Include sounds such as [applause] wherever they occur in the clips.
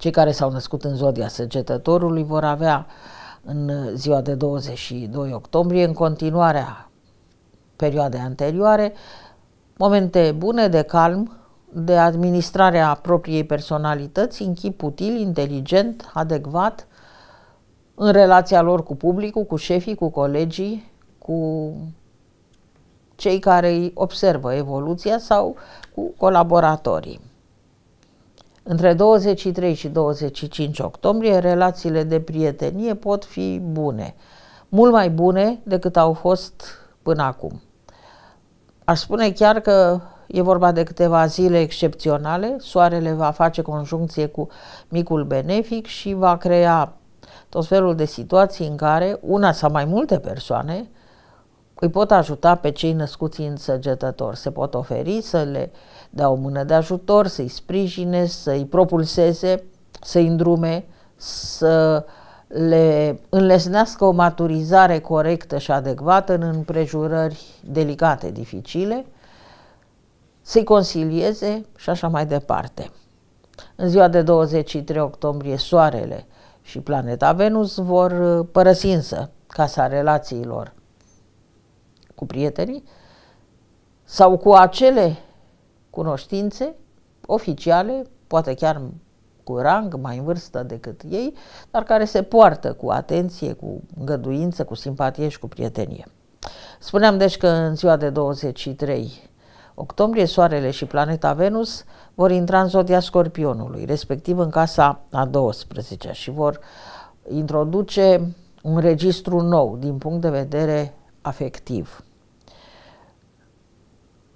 Cei care s-au născut în zodia săgetătorului vor avea în ziua de 22 octombrie, în continuarea perioadei anterioare, momente bune de calm, de administrarea propriei personalități în chip util, inteligent, adecvat, în relația lor cu publicul, cu șefii, cu colegii, cu cei care îi observă evoluția sau cu colaboratorii. Între 23 și 25 octombrie, relațiile de prietenie pot fi bune, mult mai bune decât au fost până acum. Aș spune chiar că e vorba de câteva zile excepționale, soarele va face conjuncție cu micul benefic și va crea tot felul de situații în care una sau mai multe persoane îi pot ajuta pe cei născuți în săgetător. se pot oferi să le dea o mână de ajutor, să-i sprijine, să-i propulseze, să-i îndrume, să le înlesnească o maturizare corectă și adecvată în împrejurări delicate, dificile, să-i consilieze și așa mai departe. În ziua de 23 octombrie, Soarele și planeta Venus vor uh, părăsi însă casa relațiilor cu prietenii sau cu acele cunoștințe oficiale, poate chiar cu rang, mai în vârstă decât ei, dar care se poartă cu atenție, cu îngăduință, cu simpatie și cu prietenie. Spuneam deci că în ziua de 23 octombrie, Soarele și planeta Venus vor intra în zodia Scorpionului, respectiv în casa a 12 și vor introduce un registru nou din punct de vedere afectiv.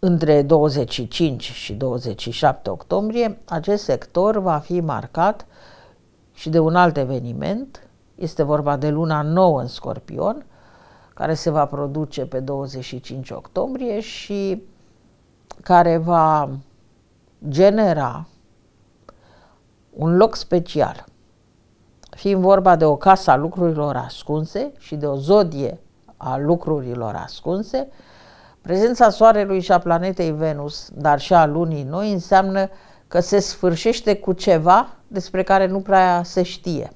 Între 25 și 27 octombrie, acest sector va fi marcat și de un alt eveniment. Este vorba de luna nouă în Scorpion, care se va produce pe 25 octombrie și care va genera un loc special, fiind vorba de o casă a lucrurilor ascunse și de o zodie a lucrurilor ascunse, Prezența Soarelui și a planetei Venus, dar și a Lunii Noi, înseamnă că se sfârșește cu ceva despre care nu prea se știe.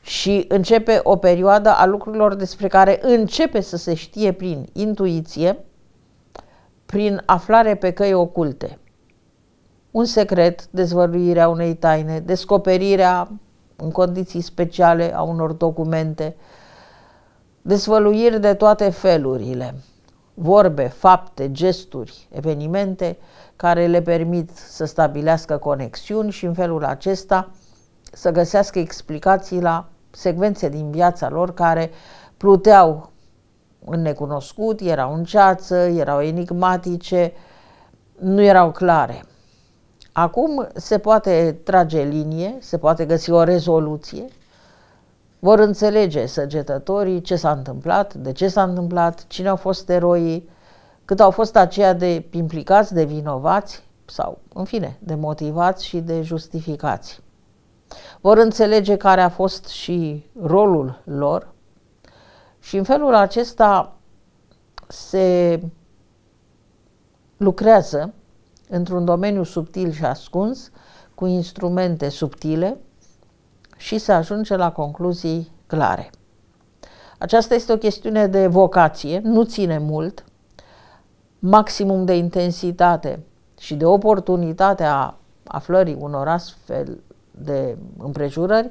Și începe o perioadă a lucrurilor despre care începe să se știe prin intuiție, prin aflare pe căi oculte. Un secret, dezvăluirea unei taine, descoperirea în condiții speciale a unor documente, dezvăluiri de toate felurile – vorbe, fapte, gesturi, evenimente care le permit să stabilească conexiuni și în felul acesta să găsească explicații la secvențe din viața lor care pluteau în necunoscut, erau în ceață, erau enigmatice, nu erau clare. Acum se poate trage linie, se poate găsi o rezoluție vor înțelege săgetătorii ce s-a întâmplat, de ce s-a întâmplat, cine au fost eroii, cât au fost aceia de implicați, de vinovați sau, în fine, de motivați și de justificați. Vor înțelege care a fost și rolul lor și în felul acesta se lucrează într-un domeniu subtil și ascuns, cu instrumente subtile, și să ajunge la concluzii clare. Aceasta este o chestiune de vocație, nu ține mult, maximum de intensitate și de oportunitate a aflării unor astfel de împrejurări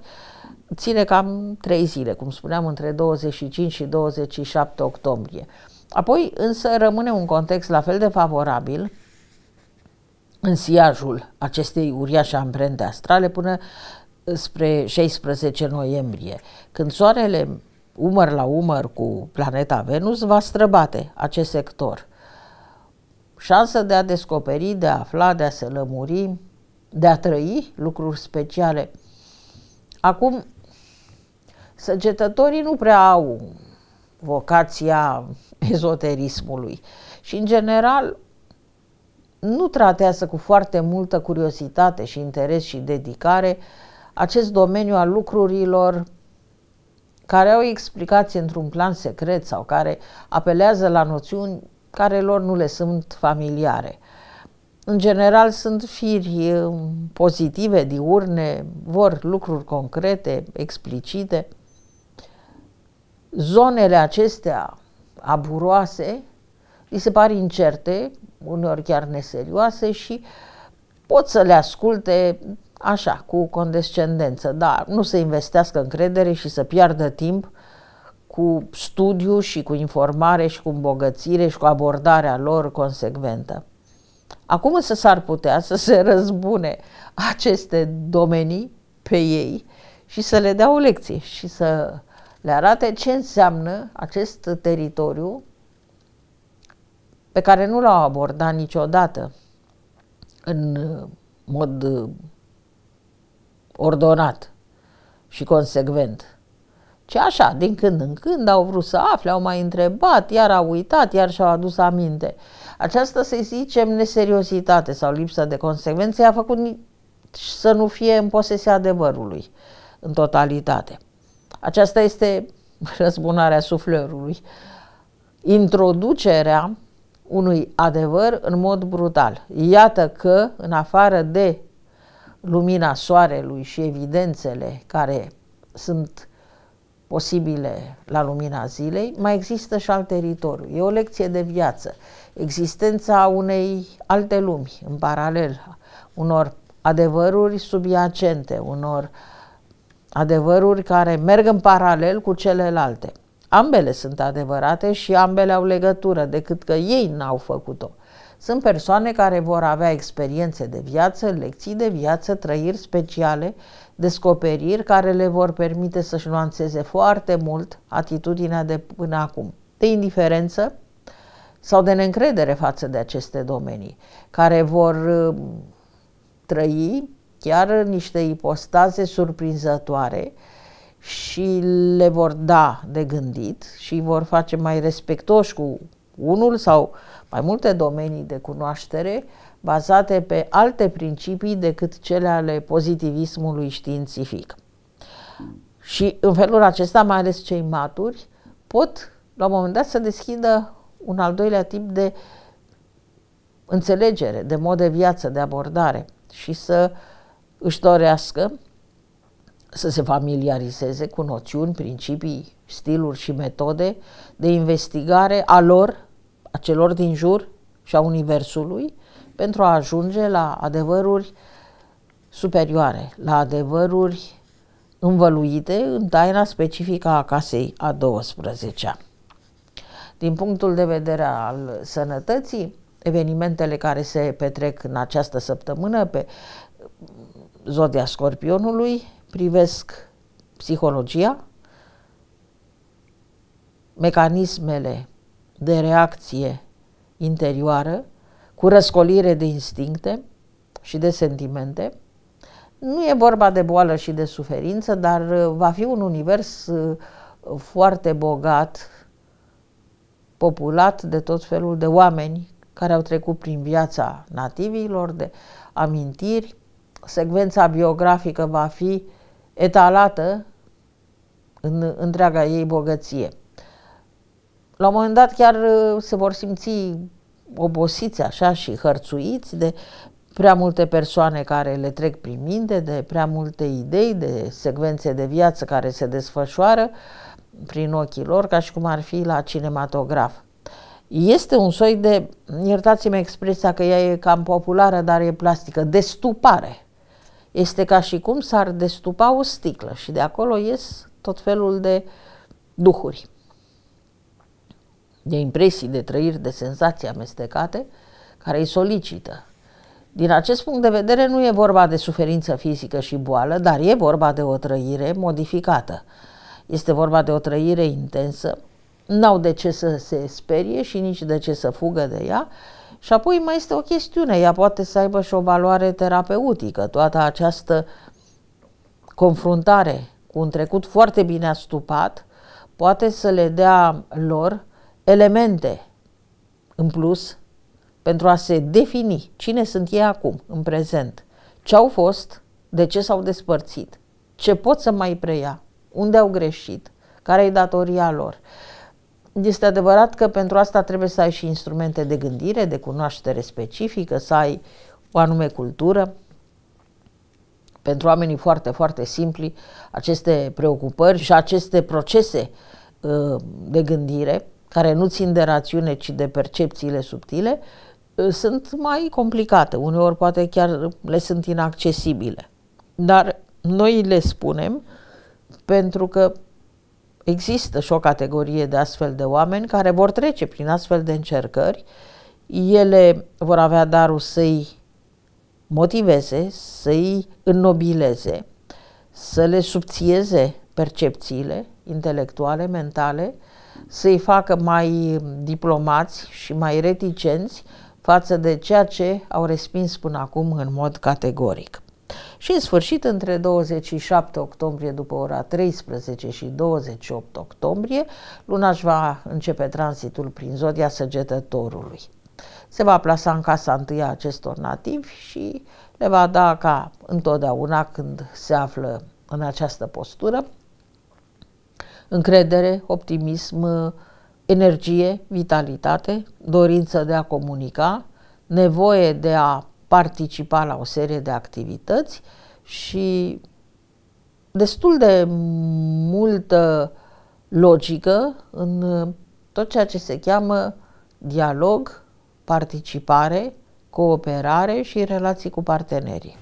ține cam 3 zile, cum spuneam, între 25 și 27 octombrie. Apoi însă rămâne un context la fel de favorabil în siajul acestei uriașe amprente astrale până spre 16 noiembrie, când soarele umăr la umăr cu planeta Venus va străbate acest sector. Șansă de a descoperi, de a afla, de a se lămuri, de a trăi lucruri speciale. Acum, săgetătorii nu prea au vocația ezoterismului și, în general, nu tratează cu foarte multă curiozitate și interes și dedicare uh, acest domeniu al lucrurilor care au explicații într-un plan secret sau care apelează la noțiuni care lor nu le sunt familiare. În general sunt firi um, pozitive, diurne, vor lucruri concrete, explicite. Zonele acestea aburoase li se par incerte, uneori chiar neserioase și pot să le asculte așa, cu condescendență, dar nu să investească încredere și să piardă timp cu studiu și cu informare și cu îmbogățire și cu abordarea lor consecventă. Acum însă s-ar putea să se răzbune aceste domenii pe ei și să le dea o lecție și să le arate ce înseamnă acest teritoriu pe care nu l-au abordat niciodată în mod ordonat și consecvent. Și așa, din când în când au vrut să afle, au mai întrebat, iar au uitat, iar și-au adus aminte. Aceasta, să zicem, neseriozitate sau lipsă de consecvență i-a făcut să nu fie în posesia adevărului în totalitate. Aceasta este [laughs] răzbunarea suflerului. Introducerea unui adevăr în mod brutal. Iată că, în afară de lumina soarelui și evidențele care sunt posibile la lumina zilei, mai există și alt teritoriu. E o lecție de viață. Existența unei alte lumi, în paralel, unor adevăruri subiacente, unor adevăruri care merg în paralel cu celelalte. Ambele sunt adevărate și ambele au legătură, decât că ei n-au făcut-o. Sunt persoane care vor avea experiențe de viață, lecții de viață, trăiri speciale, descoperiri care le vor permite să-și nuanțeze foarte mult atitudinea de până acum, de indiferență sau de neîncredere față de aceste domenii, care vor uh, trăi chiar niște ipostaze surprinzătoare și le vor da de gândit și vor face mai respectoși cu unul sau mai multe domenii de cunoaștere bazate pe alte principii decât cele ale pozitivismului științific. Și în felul acesta, mai ales cei maturi, pot la un moment dat să deschidă un al doilea tip de înțelegere, de mod de viață, de abordare și să își dorească să se familiarizeze cu noțiuni, principii, stiluri și metode de investigare a lor a celor din jur și a Universului pentru a ajunge la adevăruri superioare, la adevăruri învăluite în taina specifică a casei a 12-a. Din punctul de vedere al sănătății, evenimentele care se petrec în această săptămână pe zodia scorpionului privesc psihologia, mecanismele de reacție interioară, cu răscolire de instincte și de sentimente. Nu e vorba de boală și de suferință, dar uh, va fi un univers uh, foarte bogat, populat de tot felul de oameni care au trecut prin viața nativilor, de amintiri. Secvența biografică va fi etalată în întreaga ei bogăție la un moment dat chiar uh, se vor simți obosiți așa și hărțuiți de prea multe persoane care le trec prin minte, de prea multe idei, de secvențe de viață care se desfășoară prin ochii lor, ca și cum ar fi la cinematograf. Este un soi de, iertați-mi expresia că ea e cam populară, dar e plastică, destupare. Este ca și cum s-ar destupa o sticlă și de acolo ies tot felul de duhuri de impresii, de trăiri, de senzații amestecate care îi solicită. Din acest punct de vedere nu e vorba de suferință fizică și boală, dar e vorba de o trăire modificată. Este vorba de o trăire intensă, n-au de ce să se sperie și nici de ce să fugă de ea, și apoi mai este o chestiune, ea poate să aibă și o valoare terapeutică, toată această confruntare cu un trecut foarte bine astupat poate să le dea lor elemente în plus pentru a se defini cine sunt ei acum, în prezent, ce au fost, de ce s-au despărțit, ce pot să mai preia, unde au greșit, care e datoria lor. Este adevărat că pentru asta trebuie să ai și instrumente de gândire, de cunoaștere specifică, să ai o anume cultură. Pentru oamenii foarte, foarte simpli, aceste preocupări și aceste procese uh, de gândire care nu țin de rațiune, ci de percepțiile subtile, ă, sunt mai complicate, uneori poate chiar le sunt inaccesibile. Dar noi le spunem pentru că există și o categorie de astfel de oameni care vor trece prin astfel de încercări, ele vor avea darul să-i motiveze, să-i înnobileze, să le subțieze percepțiile intelectuale, mentale, să-i facă mai diplomați și mai reticenți față de ceea ce au respins până acum în mod categoric. Și în sfârșit, între 27 octombrie după ora 13 și 28 octombrie, luna își va începe tranzitul prin zodia săgetătorului. Se va plasa în casa întâi a acestor nativi și le va da ca întotdeauna când se află în această postură încredere, optimism, energie, vitalitate, dorință de a comunica, nevoie de a participa la o serie de activități și destul de multă logică în tot ceea ce se cheamă dialog, participare, cooperare și relații cu partenerii.